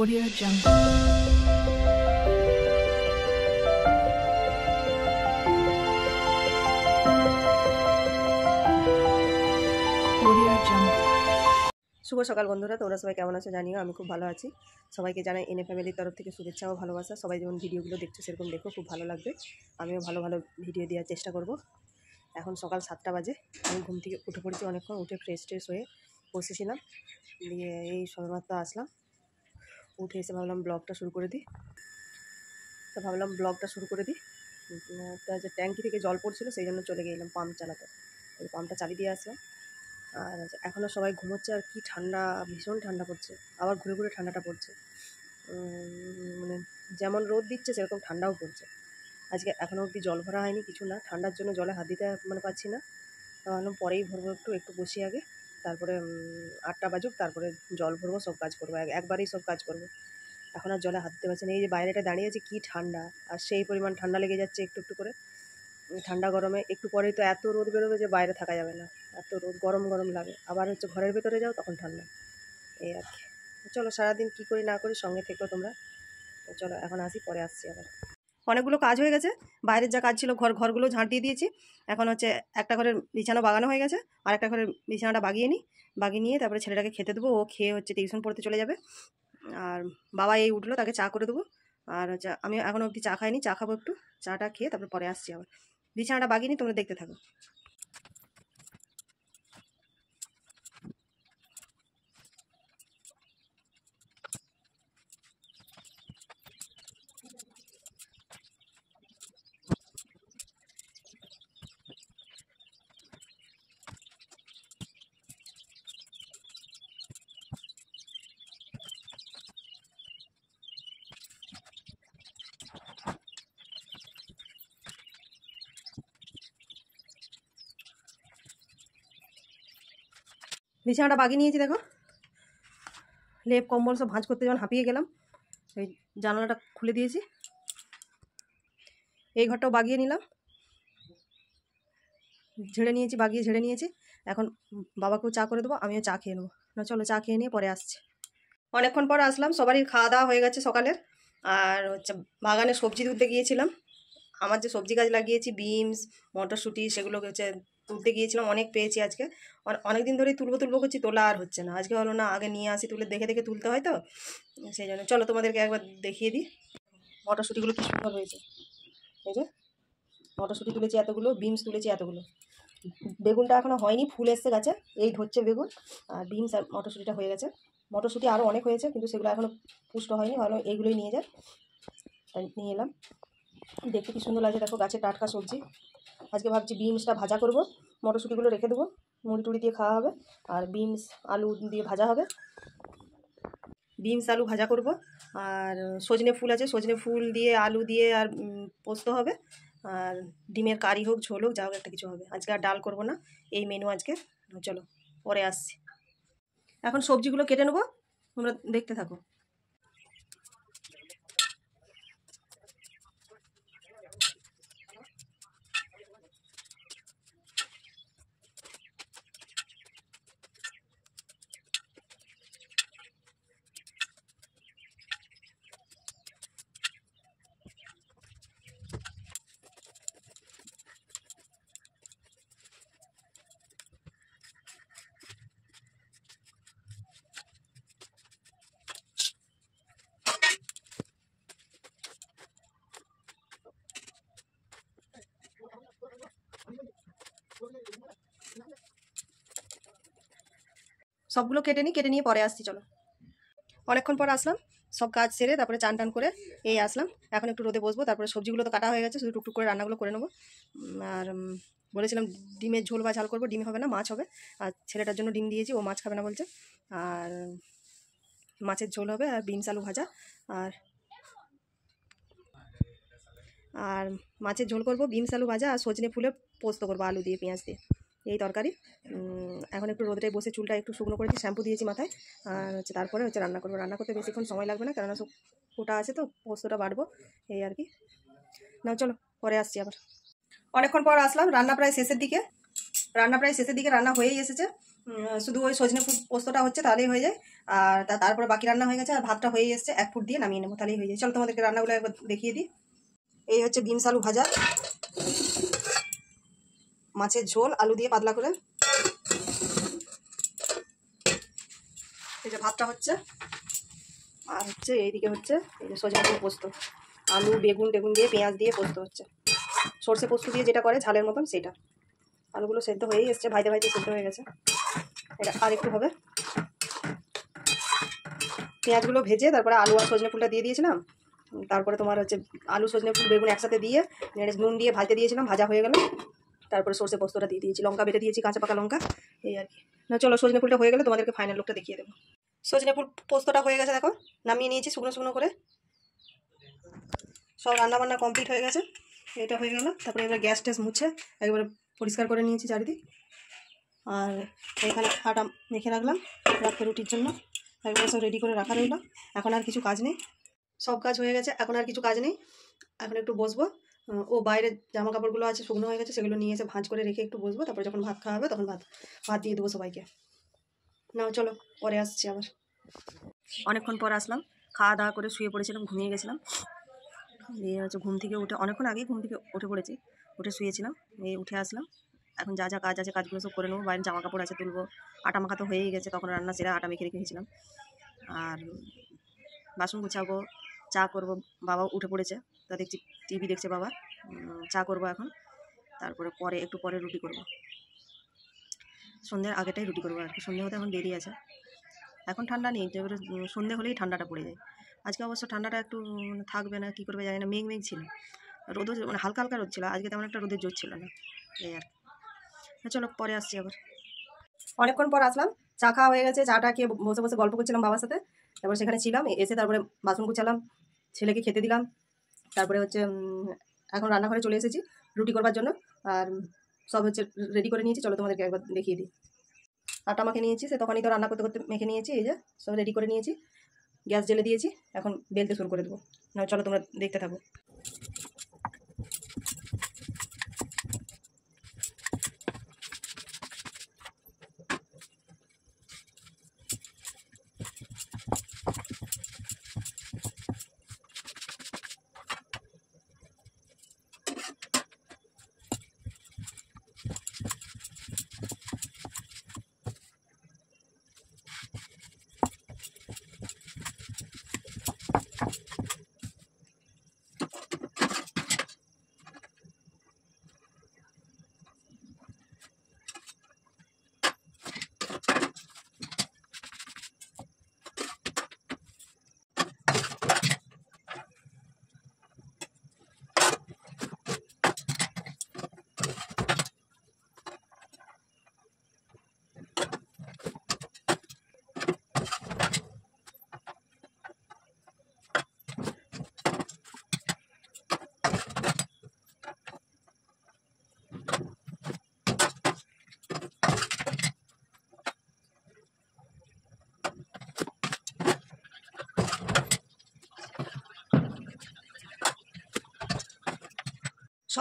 Audio Jungle. শুভ সকাল বন্ধুরা তোমরা সবাই কেমন আছো জানিও আমি খুব ভালো আছি সবাইকে জানাই এনে ফ্যামিলির তরফ থেকে শুভেচ্ছা ও ভালোবাসা সবাই যেমন ভিডিওগুলো দেখছো সেরকম দেখো খুব ভালো লাগবে আমিও ভালো ভালো ভিডিও দেওয়ার চেষ্টা করব এখন সকাল সাতটা বাজে আমি ঘুম থেকে উঠে পড়েছি অনেকক্ষণ উঠে ফ্রেশ ট্রেশ হয়ে বসেছিলাম দিয়ে এই সবেমাত্র আসলাম উঠে এসে ভাবলাম ব্লগটা শুরু করে দিই তো ভাবলাম ব্লগটা শুরু করে দিই তা যে ট্যাঙ্কি থেকে জল পড়ছিল সেই জন্য চলে গেলাম পাম্প চালাতে ওই পাম্পটা চালিয়ে দিয়ে আসলাম আর এখনও সবাই ঘুমোচ্ছে আর কি ঠান্ডা ভীষণ ঠান্ডা পড়ছে আবার ঘুরে ঘুরে ঠান্ডাটা পড়ছে মানে যেমন রোদ দিচ্ছে সেরকম ঠান্ডাও পড়ছে আজকে এখনও অবধি জল ভরা হয়নি কিছু না ঠান্ডার জন্য জলে হাত দিতে মানে পাচ্ছি না ভাবলাম পরেই ভরবো একটু একটু বসি আগে তারপরে আটটা বাজুক তারপরে জল ভরবো সব কাজ করবো একবারেই সব কাজ করবো এখন আর জলে হাত দিতে পারছি না এই যে বাইরেটা দাঁড়িয়ে আছে কী ঠান্ডা আর সেই পরিমাণ ঠান্ডা লেগে যাচ্ছে একটু একটু করে ঠান্ডা গরমে একটু পরেই তো এত রোদ বেরোবে যে বাইরে থাকা যাবে না এত রোদ গরম গরম লাগে আবার হচ্ছে ঘরের ভেতরে যাও তখন ঠান্ডা এই আর কি চলো সারাদিন কী করি না করি সঙ্গে থেকেও তোমরা চলো এখন আসি পরে আসছি আবার অনেকগুলো কাজ হয়ে গেছে বাইরের যা কাজ ছিল ঘর ঘরগুলো ঝাঁট দিয়ে দিয়েছি এখন হচ্ছে একটা ঘরের বিছানা বাগানো হয়ে গেছে আর একটা ঘরের বিছানাটা বাগিয়ে নিই বাগিয়ে নিয়ে তারপরে ছেলেটাকে খেতে দেবো ও খেয়ে হচ্ছে টিউশন পড়তে চলে যাবে আর বাবা এই উঠলো তাকে চা করে দেবো আর হচ্ছে আমি এখনও অবধি চা খাইনি চা খাবো একটু চাটা খেয়ে তারপরে পরে আসছি আবার বিছানাটা বাগিয়ে নিই তোমরা দেখতে থাকো বিছানাটা বাগিয়ে নিয়েছি দেখো লেপ কম্বল সব ভাঁজ করতে যখন হাঁপিয়ে গেলাম ওই জানালাটা খুলে দিয়েছি এই ঘরটাও বাগিয়ে নিলাম ঝেড়ে নিয়েছি বাগিয়ে ঝেড়ে নিয়েছি এখন বাবাকেও চা করে দেবো আমিও চা খেয়ে নেবো না চলো চা খেয়ে নিয়ে পরে আসছি অনেকক্ষণ পর আসলাম সবারই খাওয়া দাওয়া হয়ে গেছে সকালের আর হচ্ছে বাগানে সবজি তুলতে গিয়েছিলাম আমার যে সবজি গাছ লাগিয়েছি বিনস মটরশুঁটি সেগুলো হচ্ছে তুলতে গিয়েছিলাম অনেক পেয়েছি আজকে অনেক দিন ধরেই তুলবো তুলবো করছি তোলা আর হচ্ছে না আজকে হলো না আগে নিয়ে আসি তুলে দেখে দেখে তুলতে হয় তো সেই জন্য চলো তোমাদেরকে একবার দেখিয়ে দিই মটরশুঁটিগুলো কী সুন্দর হয়েছে এই যে মটরশুঁটি তুলেছি এতগুলো বিমস তুলেছি এতগুলো বেগুনটা এখনও হয়নি ফুল এসছে গাছে এই ধরছে বেগুন আর বিমস আর মটরশুঁটিটা হয়ে গেছে মটরশুঁটি আরও অনেক হয়েছে কিন্তু সেগুলো এখনও পুষ্ট হয়নি ভালো এইগুলোই নিয়ে যায় নিয়ে এলাম দেখতে কি সুন্দর লাগছে দেখো গাছে টাটকা সবজি আজকে ভাবছি বিনসটা ভাজা করব মটরশুঁটিগুলো রেখে দেবো মুড়ি টুড়ি দিয়ে খাওয়া হবে আর বিমস আলু দিয়ে ভাজা হবে বিমস আলু ভাজা করব আর সজনে ফুল আছে সজনে ফুল দিয়ে আলু দিয়ে আর পোস্ত হবে আর ডিমের কারি হোক ঝোল হোক যা হোক একটা কিছু হবে আজকে আর ডাল করব না এই মেনু আজকে চলো পরে আসছি এখন সবজিগুলো কেটে নেবো তোমরা দেখতে থাকো সবগুলো কেটে নিই কেটে নিয়ে পরে আসছি চলো অনেকক্ষণ পর আসলাম সব কাজ সেরে তারপরে চান টান করে এই আসলাম এখন একটু রোদে বসবো তারপরে সবজিগুলো তো কাটা হয়ে গেছে শুধু টুকটুক করে রান্নাগুলো করে নেবো আর বলেছিলাম ডিমের ঝোল বা ঝাল করবো ডিম হবে না মাছ হবে আর ছেলেটার জন্য ডিম দিয়েছি ও মাছ খাবে না বলছে আর মাছের ঝোল হবে আর বিনস আলু ভাজা আর আর মাছের ঝোল করবো বিনস আলু ভাজা আর সজনে ফুলে পোস্ত করবো আলু দিয়ে পেঁয়াজ দিয়ে এই তরকারি এখন একটু রোদটাই বসে চুলটা একটু শুকনো করেছি শ্যাম্পু দিয়েছি মাথায় আর হচ্ছে তারপরে হচ্ছে রান্না করবো রান্না করতে বেশিক্ষণ সময় লাগবে না কেননা ফোটা আছে তো পোস্তটা বাড়বো এই আর কি না চলো পরে আসছি আবার অনেকক্ষণ পর আসলাম রান্না প্রায় শেষের দিকে রান্না প্রায় শেষের দিকে রান্না হয়েই এসেছে শুধু ওই সজনে পোস্তটা হচ্ছে তাহলেই হয়ে যায় আর তারপরে বাকি রান্না হয়ে গেছে আর ভাতটা হয়ে এসছে এক ফুট দিয়ে নামিয়ে নেবো তাহলেই হয়ে যায় চলো তোমাদেরকে রান্নাগুলো একবার দেখিয়ে দিই এই হচ্ছে বিমস আলু ভাজা মাছের ঝোল আলু দিয়ে পাতলা করে ভাতটা হচ্ছে আর হচ্ছে এইদিকে হচ্ছে এই যে সজা দিয়ে পোস্ত আলু বেগুন টেগুন দিয়ে পেঁয়াজ দিয়ে পোস্ত হচ্ছে সর্ষে পোস্ত দিয়ে যেটা করে ঝালের মতন সেটা আলুগুলো সেদ্ধ হয়েই এসছে ভাইতে ভাইতে সেদ্ধ হয়ে গেছে এটা আর একটু হবে পেঁয়াজগুলো ভেজে তারপরে আলু আর সজনে ফুলটা দিয়ে দিয়েছিলাম তারপরে তোমার হচ্ছে আলু সজনে ফুল বেগুন একসাথে দিয়ে নুন দিয়ে ভাজতে দিয়েছিলাম ভাজা হয়ে গেল তারপরে সর্ষে পোস্তটা দিয়ে দিয়েছি লঙ্কা বেটে দিয়েছি কাঁচা পাকা লঙ্কা এই আর কি না চলো সজনে ফুলটা হয়ে গেলে তোমাদেরকে ফাইনাল লুকটা দেখিয়ে দেবো সজনে ফুল পোস্তটা হয়ে গেছে দেখো নামিয়ে নিয়েছি শুকনো শুকনো করে সব রান্নাবান্না কমপ্লিট হয়ে গেছে এটা হয়ে গেল তারপরে এবার গ্যাস ট্যাস মুছে একবারে পরিষ্কার করে নিয়েছি চারিদিক আর এখানে আটা মেখে রাখলাম রাত্রে রুটির জন্য একবারে সব রেডি করে রাখা রইল এখন আর কিছু কাজ নেই সব কাজ হয়ে গেছে এখন আর কিছু কাজ নেই এখন একটু বসবো ও বাইরে জামা কাপড়গুলো আছে শুকনো হয়ে গেছে সেগুলো নিয়ে এসে ভাঁজ করে রেখে একটু বসবো তারপরে যখন ভাত খাওয়া হবে তখন ভাত ভাত দিয়ে দেবো সবাইকে না চলো পরে আসছি আবার অনেকক্ষণ পর আসলাম খাওয়া দাওয়া করে শুয়ে পড়েছিলাম ঘুমিয়ে গেছিলাম দিয়ে হচ্ছে ঘুম থেকে উঠে অনেকক্ষণ আগেই ঘুম থেকে উঠে পড়েছি উঠে শুয়েছিলাম এই উঠে আসলাম এখন যা যা কাজ আছে কাজগুলো সব করে নেবো বাইরে জামা কাপড় আছে তুলবো আটা মাখা তো হয়েই গেছে তখন রান্না সেরা আটা মেখে রেখেছিলাম আর বাসন গুছাবো চা করব বাবা উঠে পড়েছে তা দেখছি টিভি দেখছে বাবা চা করব এখন তারপরে পরে একটু পরে রুটি করব সন্ধ্যের আগেটাই রুটি করবো আর কি সন্ধ্যে হতে এখন দেরি আছে এখন ঠান্ডা নেই এবারে সন্ধ্যে হলেই ঠান্ডাটা পড়ে যায় আজকে অবশ্য ঠান্ডাটা একটু থাকবে না কী করবে জানি না মেঘ মেঘ ছিল রোদ মানে হালকা হালকা রোদ ছিল আজকে তেমন একটা রোদের জোর ছিল না এই আর কি চলো পরে আসছি আবার অনেকক্ষণ পর আসলাম চা খাওয়া হয়ে গেছে চাটা খেয়ে বসে বসে গল্প করছিলাম বাবার সাথে তারপর সেখানে ছিলাম এসে তারপরে বাসন গুছালাম ছেলেকে খেতে দিলাম তারপরে হচ্ছে এখন রান্নাঘরে চলে এসেছি রুটি করবার জন্য আর সব হচ্ছে রেডি করে নিয়েছি চলো তোমাদেরকে একবার দেখিয়ে দিই আটা মাখে নিয়েছি সে তখনই তো রান্না করতে করতে মেখে নিয়েছি এই যে সব রেডি করে নিয়েছি গ্যাস জেলে দিয়েছি এখন বেলতে শুরু করে দেবো না চলো তোমরা দেখতে থাকো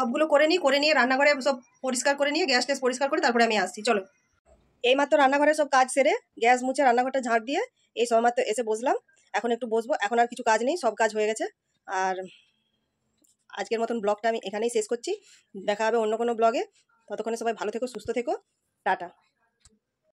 সবগুলো করে নিই করে নিয়ে রান্নাঘরে সব পরিষ্কার করে নিয়ে গ্যাস ট্যাস পরিষ্কার করে তারপরে আমি আসছি চলো এইমাত্র রান্নাঘরে সব কাজ সেরে গ্যাস মুছে রান্নাঘরটা ঝাঁট দিয়ে এই মাত্র এসে বসলাম এখন একটু বসবো এখন আর কিছু কাজ নেই সব কাজ হয়ে গেছে আর আজকের মতন ব্লগটা আমি এখানেই শেষ করছি দেখা হবে অন্য কোনো ব্লগে ততক্ষণে সবাই ভালো থেকো সুস্থ থেকো টাটা